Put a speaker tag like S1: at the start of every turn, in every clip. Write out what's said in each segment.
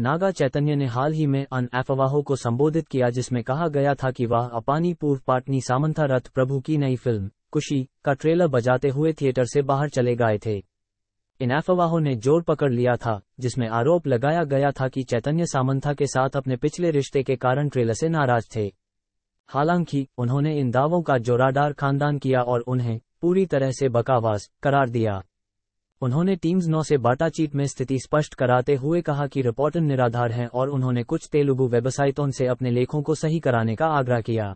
S1: नागा चैतन्य ने हाल ही में अन अफवाहों को संबोधित किया जिसमें कहा गया था कि वह अपानी पूर्व पाटनी सामंथा रथ प्रभु की नई फिल्म खुशी का ट्रेलर बजाते हुए थिएटर से बाहर चले गए थे इन अफवाहों ने जोर पकड़ लिया था जिसमें आरोप लगाया गया था कि चैतन्य सामंथा के साथ अपने पिछले रिश्ते के कारण ट्रेलर से नाराज थे हालांकि उन्होंने इन दावों का जोराडार खानदान किया और उन्हें पूरी तरह से बकावास करार दिया उन्होंने टीम्स नौ से बाटाचीत में स्थिति स्पष्ट कराते हुए कहा कि रिपोर्टर निराधार हैं और उन्होंने कुछ तेलुगु वेबसाइटों से अपने लेखों को सही कराने का आग्रह किया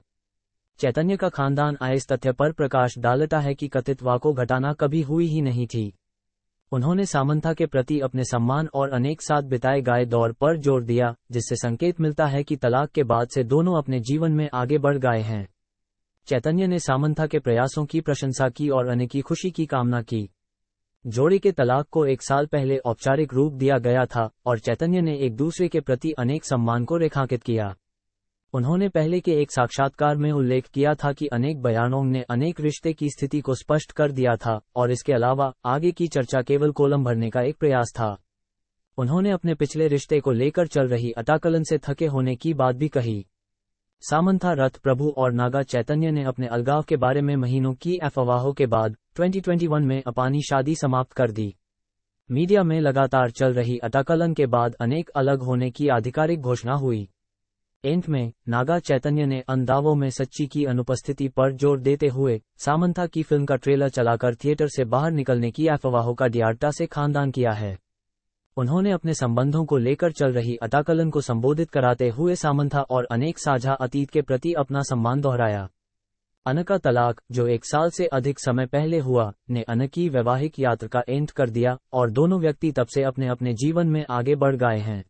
S1: चैतन्य का खानदान आए इस तथ्य पर प्रकाश डालता है कि कथित को घटाना कभी हुई ही नहीं थी उन्होंने सामंथा के प्रति अपने सम्मान और अनेक साथ बिताए गए दौर पर जोर दिया जिससे संकेत मिलता है कि तलाक के बाद से दोनों अपने जीवन में आगे बढ़ गए हैं चैतन्य ने सामंथा के प्रयासों की प्रशंसा की और अनेक खुशी की कामना की जोड़ी के तलाक को एक साल पहले औपचारिक रूप दिया गया था और चैतन्य ने एक दूसरे के प्रति अनेक सम्मान को रेखांकित किया उन्होंने पहले के एक साक्षात्कार में उल्लेख किया था कि अनेक बयानों ने अनेक रिश्ते की स्थिति को स्पष्ट कर दिया था और इसके अलावा आगे की चर्चा केवल कोलम भरने का एक प्रयास था उन्होंने अपने पिछले रिश्ते को लेकर चल रही अटाकलन से थके होने की बात भी कही सामंथा रथ प्रभु और नागा चैतन्य ने अपने अलगाव के बारे में महीनों की अफवाहों के बाद 2021 में अपानी शादी समाप्त कर दी मीडिया में लगातार चल रही अटाकलन के बाद अनेक अलग होने की आधिकारिक घोषणा हुई एंट में नागा चैतन्य ने अंदावों में सच्ची की अनुपस्थिति पर जोर देते हुए सामंथा की फिल्म का ट्रेलर चलाकर थिएटर से बाहर निकलने की अफवाहों का डियार्टा से खानदान किया है उन्होंने अपने संबंधों को लेकर चल रही अटाकलन को संबोधित कराते हुए सामंथा और अनेक साझा अतीत के प्रति अपना सम्मान दोहराया अन का तलाक जो एक साल से अधिक समय पहले हुआ ने अन की वैवाहिक यात्रा का एंट कर दिया और दोनों व्यक्ति तब से अपने अपने जीवन में आगे बढ़ गए हैं